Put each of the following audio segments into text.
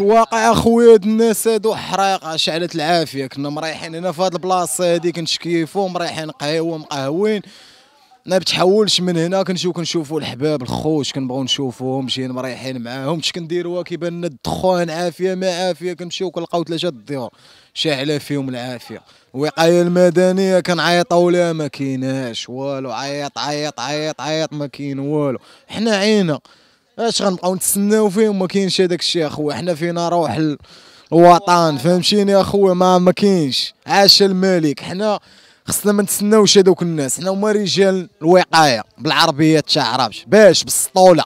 واقع اخويا هاد الناس هادو حريقه شعلت العافيه كنا مريحين هنا في هاد البلاصه هادي كنشكيفو مريحين قهوه مقهوين ما بتحولش من هنا كنشوف كنشوفوا الحباب الخوش كنبغيو نشوفوهم جايين مريحين معاهم اش كنديروا كيبان لنا الدخان عافيه ما عافيه كنمشيو كنلقاو ثلاثه الديور شاعله فيهم العافيه الوقايه المدنيه كنعيطوا ليها ما كايناش والو عيط عيط عيط عيط ما كاين والو حنا عينا اش غنبقاو نتسناو فيهم ما كاينش هذاك الشيء اخويا حنا فينا روح الوطن فهمتيني اخويا ما ما كاينش عاش الملك حنا خصنا ما نتسناوش هذوك الناس حنا هما رجال الوقايه بالعربيه تشعربش باش بالسطوله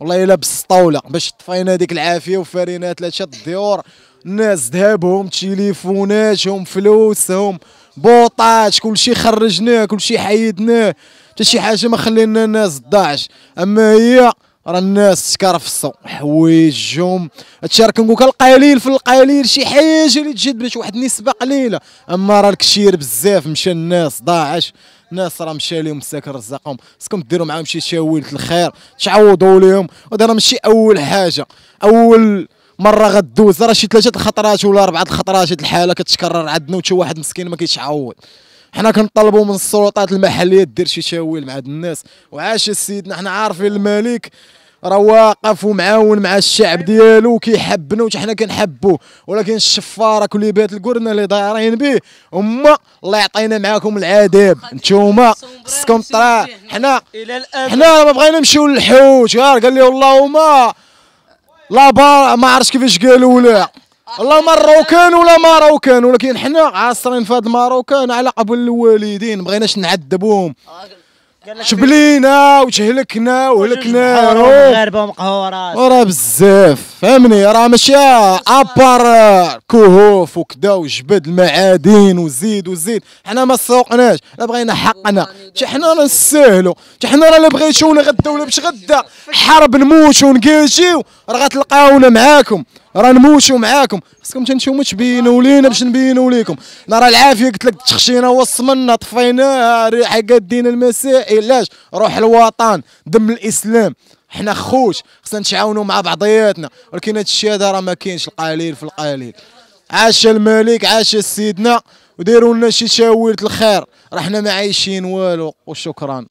والله الا بالسطوله باش طفينا هذيك العافيه وفارينا ثلاثه الديور الناس ذهبهم تليفوناتهم فلوسهم بوطات كلشي خرجناه كلشي حيدناه حتى شي حاجه ما خلينا الناس ضاعش اما هي راه الناس تكرفصوا حوايجهم هادشي راه كنقول لك القليل في القليل شي حاجه اللي تجد باش واحد النسبه قليله اما راه الكشير بزاف مشى الناس ضاعش ناس راه مشى لهم مساكن رزقهم خصكم ديروا معاهم شي شاويله الخير تعوضوا لهم هذا راه ماشي اول حاجه اول مره غدوز راه شي ثلاثه الخطرات ولا اربعه الخطرات الحاله كتكرر عندنا وتا واحد مسكين ما كيتعوض حنا كنطلبوا من السلطات المحليه دير شي تاويل مع هاد الناس وعاش سيدنا حنا عارفين الملك راه واقف ومعاون مع الشعب ديالو كيحبنا وحتى حنا كنحبوه ولكن الشفاره بيت القرنه اللي دايرين به هما الله يعطينا معاكم العذاب نتوما خصكم طرا حنا حنا ما بغينا نمشيو للحوت قال لي اللهم لا بار ما عرفتش كيفاش قالوا له اللهم الروكان ولا ماروكان ولكن حنا عاصرين في هاد الماروكان على قبل الوالدين بغيناش نعذبوهم شبلينا وتهلكنا وهلكنا المغاربه مقهورات وراه بزاف فهمني راه ماشي ابار كهوف وكذا وجبد المعادن وزيد وزيد حنا ما سوقناش لا بغينا حقنا حنا راه نستاهلوا حنا راه لا بغيتونا غدا ولا باش غدا حرب نموت ونقاشيو راه غتلقاونا معاكم راه نموتوا معاكم خصكم تنتوما تبينوا لينا باش نبينوا ليكم انا راه العافيه قلت لك تخشينا وصمنا طفيناها ريحه قادين المسائل علاش روح الوطن دم الاسلام حنا خوت خصنا نتعاونوا مع بعضياتنا ولكن هذا الشيء هذا راه ما كاينش القليل في القليل عاش الملك عاش سيدنا وديروا لنا شي تشاويرة الخير راه حنا ما عايشين والو وشكرا